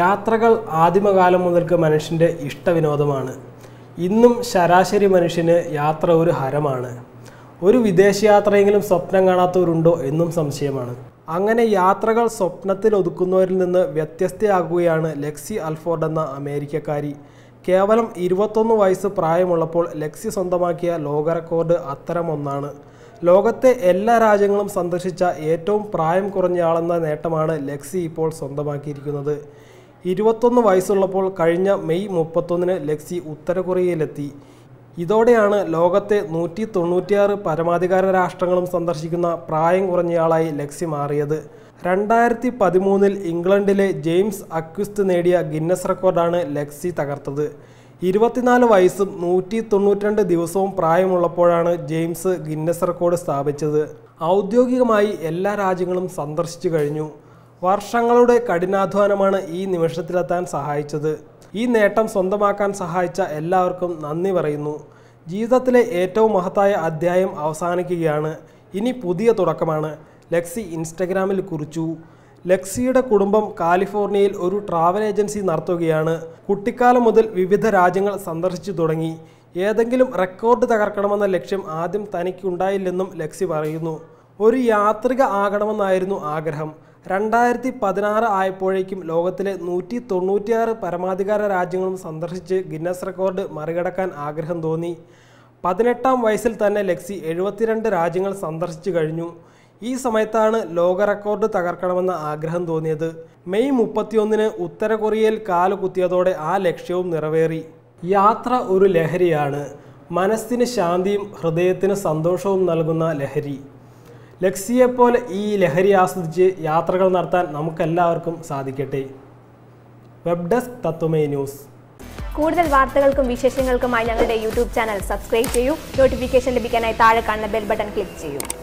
യാത്രകൾ ആദിമകാലം മുതൽക്ക് മനുഷ്യൻ്റെ ഇഷ്ടവിനോദമാണ് ഇന്നും ശരാശരി മനുഷ്യന് യാത്ര ഒരു ഹരമാണ് ഒരു വിദേശയാത്രയെങ്കിലും സ്വപ്നം കാണാത്തവരുണ്ടോ എന്നും സംശയമാണ് അങ്ങനെ യാത്രകൾ സ്വപ്നത്തിൽ ഒതുക്കുന്നവരിൽ നിന്ന് വ്യത്യസ്തയാകുകയാണ് ലെക്സി അൽഫോർഡ് എന്ന അമേരിക്കക്കാരി കേവലം ഇരുപത്തൊന്ന് വയസ്സ് പ്രായമുള്ളപ്പോൾ ലെക്സി സ്വന്തമാക്കിയ ലോക റെക്കോർഡ് ഒന്നാണ് ലോകത്തെ എല്ലാ രാജ്യങ്ങളും സന്ദർശിച്ച ഏറ്റവും പ്രായം കുറഞ്ഞ ആളെന്ന നേട്ടമാണ് ലെക്സി ഇപ്പോൾ സ്വന്തമാക്കിയിരിക്കുന്നത് ഇരുപത്തൊന്ന് വയസ്സുള്ളപ്പോൾ കഴിഞ്ഞ മെയ് മുപ്പത്തൊന്നിന് ലക്സി ഉത്തര കൊറിയയിലെത്തി ഇതോടെയാണ് ലോകത്തെ നൂറ്റി തൊണ്ണൂറ്റിയാറ് പരമാധികാര രാഷ്ട്രങ്ങളും സന്ദർശിക്കുന്ന പ്രായം കുറഞ്ഞയാളായി ലക്സി മാറിയത് രണ്ടായിരത്തി പതിമൂന്നിൽ ഇംഗ്ലണ്ടിലെ ജെയിംസ് അക്വിസ്റ്റ് നേടിയ ഗിന്നസ് റെക്കോർഡാണ് ലക്സി തകർത്തത് ഇരുപത്തിനാല് വയസ്സും നൂറ്റി തൊണ്ണൂറ്റിരണ്ട് ദിവസവും പ്രായമുള്ളപ്പോഴാണ് ജെയിംസ് ഗിന്നസ് റെക്കോർഡ് സ്ഥാപിച്ചത് ഔദ്യോഗികമായി എല്ലാ രാജ്യങ്ങളും സന്ദർശിച്ചു കഴിഞ്ഞു വർഷങ്ങളുടെ കഠിനാധ്വാനമാണ് ഈ നിമിഷത്തിലെത്താൻ സഹായിച്ചത് ഈ നേട്ടം സ്വന്തമാക്കാൻ സഹായിച്ച എല്ലാവർക്കും നന്ദി പറയുന്നു ജീവിതത്തിലെ ഏറ്റവും മഹത്തായ അധ്യായം അവസാനിക്കുകയാണ് ഇനി പുതിയ തുടക്കമാണ് ലക്സി ഇൻസ്റ്റഗ്രാമിൽ കുറിച്ചു ലക്സിയുടെ കുടുംബം കാലിഫോർണിയയിൽ ഒരു ട്രാവൽ ഏജൻസി നടത്തുകയാണ് കുട്ടിക്കാലം മുതൽ വിവിധ രാജ്യങ്ങൾ സന്ദർശിച്ചു തുടങ്ങി ഏതെങ്കിലും റെക്കോർഡ് തകർക്കണമെന്ന ലക്ഷ്യം ആദ്യം തനിക്കുണ്ടായില്ലെന്നും ലക്സി പറയുന്നു ഒരു യാത്രിക ആകണമെന്നായിരുന്നു ആഗ്രഹം രണ്ടായിരത്തി പതിനാറ് ആയപ്പോഴേക്കും ലോകത്തിലെ നൂറ്റി തൊണ്ണൂറ്റിയാറ് പരമാധികാര രാജ്യങ്ങളും സന്ദർശിച്ച് ഗിന്നസ് റെക്കോർഡ് മറികടക്കാൻ ആഗ്രഹം തോന്നി പതിനെട്ടാം വയസ്സിൽ തന്നെ ലക്സി എഴുപത്തിരണ്ട് രാജ്യങ്ങൾ സന്ദർശിച്ചു കഴിഞ്ഞു ഈ സമയത്താണ് ലോക റെക്കോർഡ് തകർക്കണമെന്ന ആഗ്രഹം തോന്നിയത് മെയ് മുപ്പത്തിയൊന്നിന് ഉത്തര കൊറിയയിൽ കാല് കുത്തിയതോടെ ആ ലക്ഷ്യവും നിറവേറി യാത്ര ഒരു ലഹരിയാണ് മനസ്സിന് ശാന്തിയും ഹൃദയത്തിന് സന്തോഷവും നൽകുന്ന ലഹരി ലക്സിയെപ്പോലെ ഈ ലഹരി ആസ്വദിച്ച് യാത്രകൾ നടത്താൻ നമുക്കെല്ലാവർക്കും സാധിക്കട്ടെ വെബ് ഡെസ്ക് തത്വമേ ന്യൂസ് കൂടുതൽ വാർത്തകൾക്കും വിശേഷങ്ങൾക്കുമായി ഞങ്ങളുടെ യൂട്യൂബ് ചാനൽ സബ്സ്ക്രൈബ് ചെയ്യൂ നോട്ടിഫിക്കേഷൻ ലഭിക്കാനായി താഴെ കാണുന്ന ബെൽ ബട്ടൺ ക്ലിക്ക് ചെയ്യൂ